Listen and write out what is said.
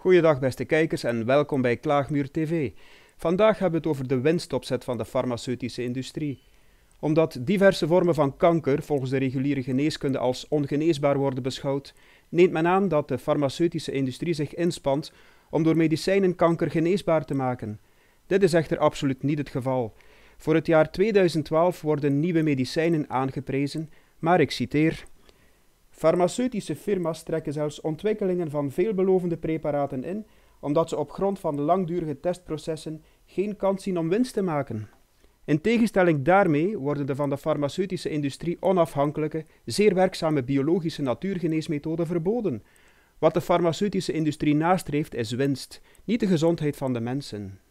Goeiedag beste kijkers en welkom bij Klaagmuur TV. Vandaag hebben we het over de winstopzet van de farmaceutische industrie. Omdat diverse vormen van kanker volgens de reguliere geneeskunde als ongeneesbaar worden beschouwd, neemt men aan dat de farmaceutische industrie zich inspant om door medicijnen kanker geneesbaar te maken. Dit is echter absoluut niet het geval. Voor het jaar 2012 worden nieuwe medicijnen aangeprezen, maar ik citeer: Farmaceutische firma's trekken zelfs ontwikkelingen van veelbelovende preparaten in, omdat ze op grond van langdurige testprocessen geen kans zien om winst te maken. In tegenstelling daarmee worden de van de farmaceutische industrie onafhankelijke, zeer werkzame biologische natuurgeneesmethoden verboden. Wat de farmaceutische industrie nastreeft is winst, niet de gezondheid van de mensen.